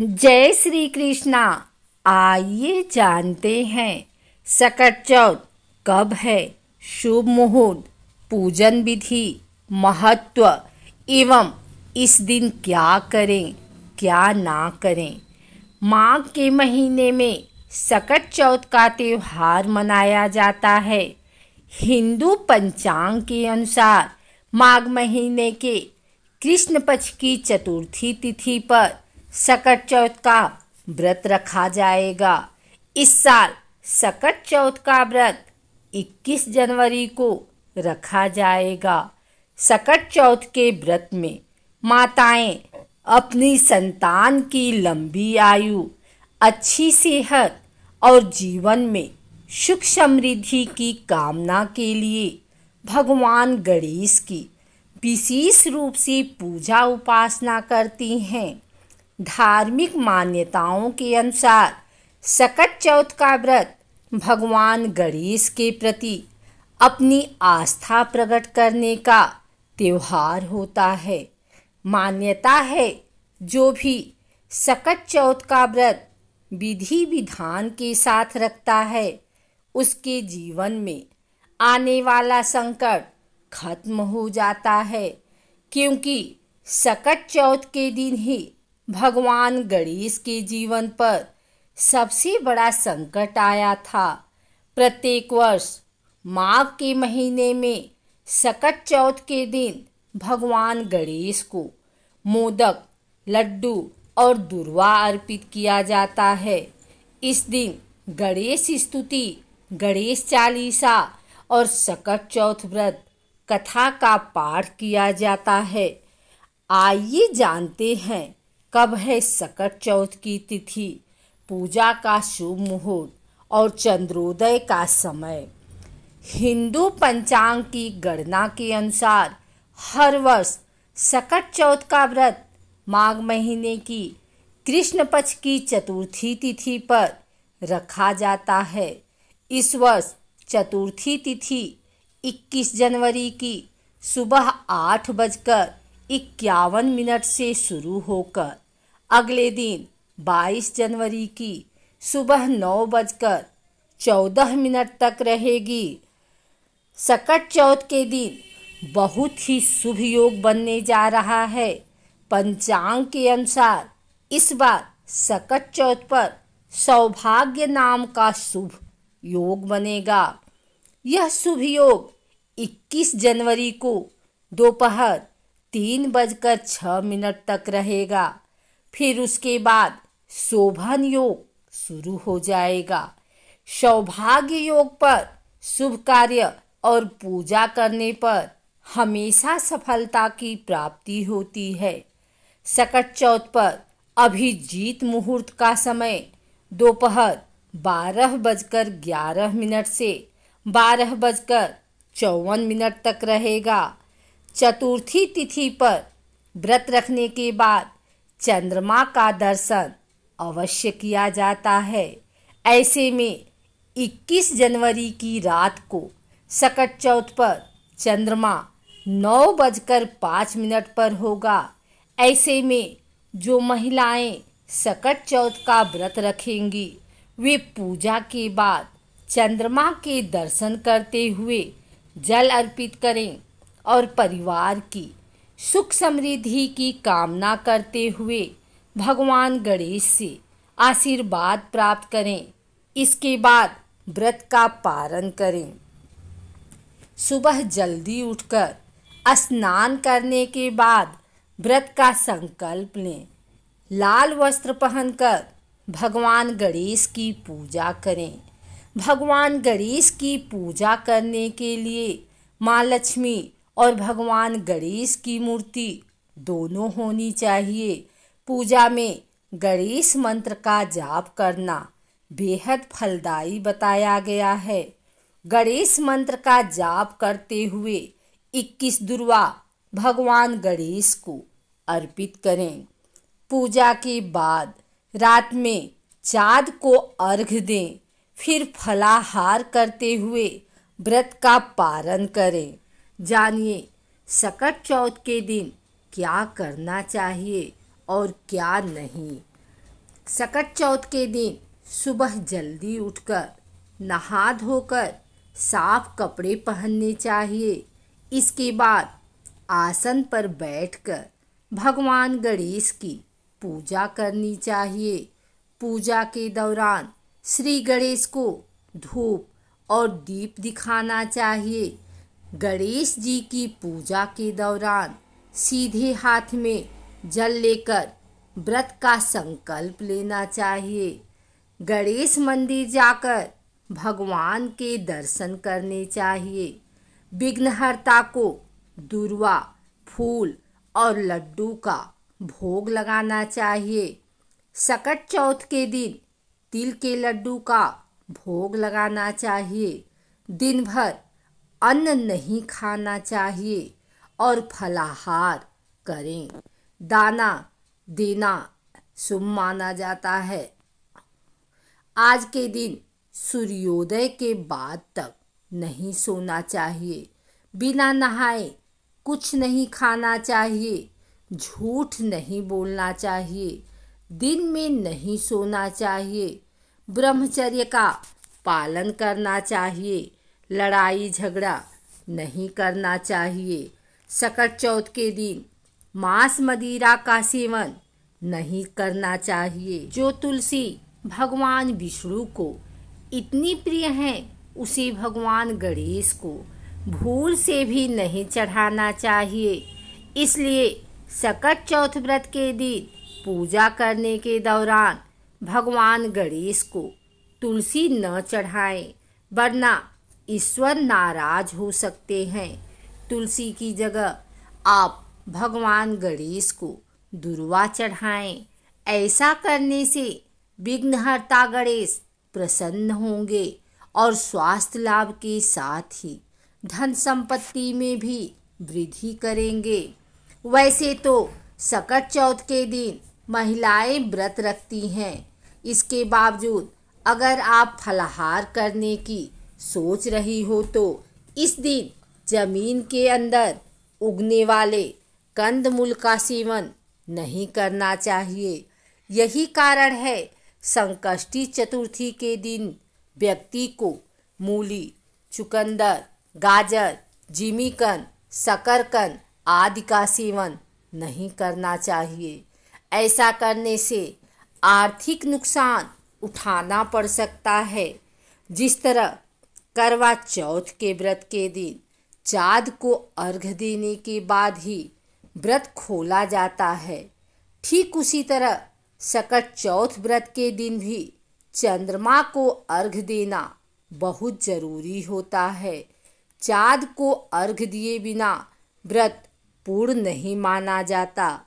जय श्री कृष्णा आइए जानते हैं सकट चौथ कब है शुभ मुहूर्त पूजन विधि महत्व एवं इस दिन क्या करें क्या ना करें माघ के महीने में सकट चौथ का त्यौहार मनाया जाता है हिंदू पंचांग के अनुसार माघ महीने के कृष्ण पक्ष की चतुर्थी तिथि पर सकट चौथ का व्रत रखा जाएगा इस साल सकट चौथ का व्रत 21 जनवरी को रखा जाएगा सकट चौथ के व्रत में माताएं अपनी संतान की लंबी आयु अच्छी सेहत और जीवन में सुख समृद्धि की कामना के लिए भगवान गणेश की विशेष रूप से पूजा उपासना करती हैं धार्मिक मान्यताओं के अनुसार सकट चौथ का व्रत भगवान गणेश के प्रति अपनी आस्था प्रकट करने का त्यौहार होता है मान्यता है जो भी सकट चौथ का व्रत विधि विधान के साथ रखता है उसके जीवन में आने वाला संकट खत्म हो जाता है क्योंकि सकट चौथ के दिन ही भगवान गणेश के जीवन पर सबसे बड़ा संकट आया था प्रत्येक वर्ष माघ के महीने में सकट चौथ के दिन भगवान गणेश को मोदक लड्डू और दुर्वा अर्पित किया जाता है इस दिन गणेश स्तुति गणेश चालीसा और सकट चौथ व्रत कथा का पाठ किया जाता है आइए जानते हैं कब है सकट चौथ की तिथि पूजा का शुभ मुहूर्त और चंद्रोदय का समय हिंदू पंचांग की गणना के अनुसार हर वर्ष सकट चौथ का व्रत माघ महीने की कृष्ण पक्ष की चतुर्थी तिथि पर रखा जाता है इस वर्ष चतुर्थी तिथि 21 जनवरी की सुबह आठ बजकर इक्यावन मिनट से शुरू होकर अगले दिन 22 जनवरी की सुबह नौ बजकर चौदह मिनट तक रहेगी सकट चौथ के दिन बहुत ही शुभ योग बनने जा रहा है पंचांग के अनुसार इस बार सकट चौथ पर सौभाग्य नाम का शुभ योग बनेगा यह शुभ योग 21 जनवरी को दोपहर तीन बजकर छः मिनट तक रहेगा फिर उसके बाद शोभन योग शुरू हो जाएगा सौभाग्य योग पर शुभ कार्य और पूजा करने पर हमेशा सफलता की प्राप्ति होती है सकट चौथ पर अभिजीत मुहूर्त का समय दोपहर बारह बजकर ग्यारह मिनट से बारह बजकर चौवन मिनट तक रहेगा चतुर्थी तिथि पर व्रत रखने के बाद चंद्रमा का दर्शन अवश्य किया जाता है ऐसे में 21 जनवरी की रात को सकट चौथ पर चंद्रमा नौ बजकर पाँच मिनट पर होगा ऐसे में जो महिलाएं सकट चौथ का व्रत रखेंगी वे पूजा के बाद चंद्रमा के दर्शन करते हुए जल अर्पित करें और परिवार की सुख समृद्धि की कामना करते हुए भगवान गणेश से आशीर्वाद प्राप्त करें इसके बाद व्रत का पारण करें सुबह जल्दी उठकर स्नान करने के बाद व्रत का संकल्प लें लाल वस्त्र पहनकर भगवान गणेश की पूजा करें भगवान गणेश की पूजा करने के लिए माँ लक्ष्मी और भगवान गणेश की मूर्ति दोनों होनी चाहिए पूजा में गणेश मंत्र का जाप करना बेहद फलदायी बताया गया है गणेश मंत्र का जाप करते हुए 21 दुर्वा भगवान गणेश को अर्पित करें पूजा के बाद रात में चाँद को अर्घ दें फिर फलाहार करते हुए व्रत का पारण करें जानिए सकट चौथ के दिन क्या करना चाहिए और क्या नहीं सकट चौथ के दिन सुबह जल्दी उठकर नहा धोकर साफ कपड़े पहनने चाहिए इसके बाद आसन पर बैठकर भगवान गणेश की पूजा करनी चाहिए पूजा के दौरान श्री गणेश को धूप और दीप दिखाना चाहिए गणेश जी की पूजा के दौरान सीधे हाथ में जल लेकर व्रत का संकल्प लेना चाहिए गणेश मंदिर जाकर भगवान के दर्शन करने चाहिए विघ्नहर्ता को दुर्वा फूल और लड्डू का भोग लगाना चाहिए सकट चौथ के दिन तिल के लड्डू का भोग लगाना चाहिए दिन भर अन्न नहीं खाना चाहिए और फलाहार करें दाना देना शुभ माना जाता है आज के दिन सूर्योदय के बाद तक नहीं सोना चाहिए बिना नहाए कुछ नहीं खाना चाहिए झूठ नहीं बोलना चाहिए दिन में नहीं सोना चाहिए ब्रह्मचर्य का पालन करना चाहिए लड़ाई झगड़ा नहीं करना चाहिए सकट चौथ के दिन मांस मदिरा का सेवन नहीं करना चाहिए जो तुलसी भगवान विष्णु को इतनी प्रिय है उसे भगवान गणेश को भूल से भी नहीं चढ़ाना चाहिए इसलिए सकट चौथ व्रत के दिन पूजा करने के दौरान भगवान गणेश को तुलसी न चढ़ाएं वरना ईश्वर नाराज हो सकते हैं तुलसी की जगह आप भगवान गणेश को दुर्वा चढ़ाएं ऐसा करने से विघ्नहर्ता गणेश प्रसन्न होंगे और स्वास्थ्य लाभ के साथ ही धन संपत्ति में भी वृद्धि करेंगे वैसे तो सकट चौथ के दिन महिलाएं व्रत रखती हैं इसके बावजूद अगर आप फलाहार करने की सोच रही हो तो इस दिन जमीन के अंदर उगने वाले कंदमूल का सेवन नहीं करना चाहिए यही कारण है संकष्टी चतुर्थी के दिन व्यक्ति को मूली चुकंदर गाजर जिमीकन शकरकन आदि का सेवन नहीं करना चाहिए ऐसा करने से आर्थिक नुकसान उठाना पड़ सकता है जिस तरह करवा चौथ के व्रत के दिन चाँद को अर्घ देने के बाद ही व्रत खोला जाता है ठीक उसी तरह सकट चौथ व्रत के दिन भी चंद्रमा को अर्घ देना बहुत जरूरी होता है चाँद को अर्घ दिए बिना व्रत पूर्ण नहीं माना जाता